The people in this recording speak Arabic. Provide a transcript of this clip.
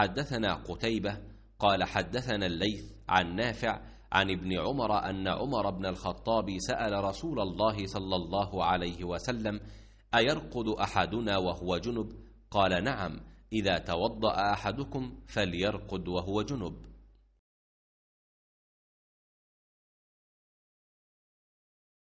حدثنا قتيبة قال حدثنا الليث عن نافع عن ابن عمر أن عمر بن الخطاب سأل رسول الله صلى الله عليه وسلم أيرقد أحدنا وهو جنب؟ قال نعم إذا توضأ أحدكم فليرقد وهو جنب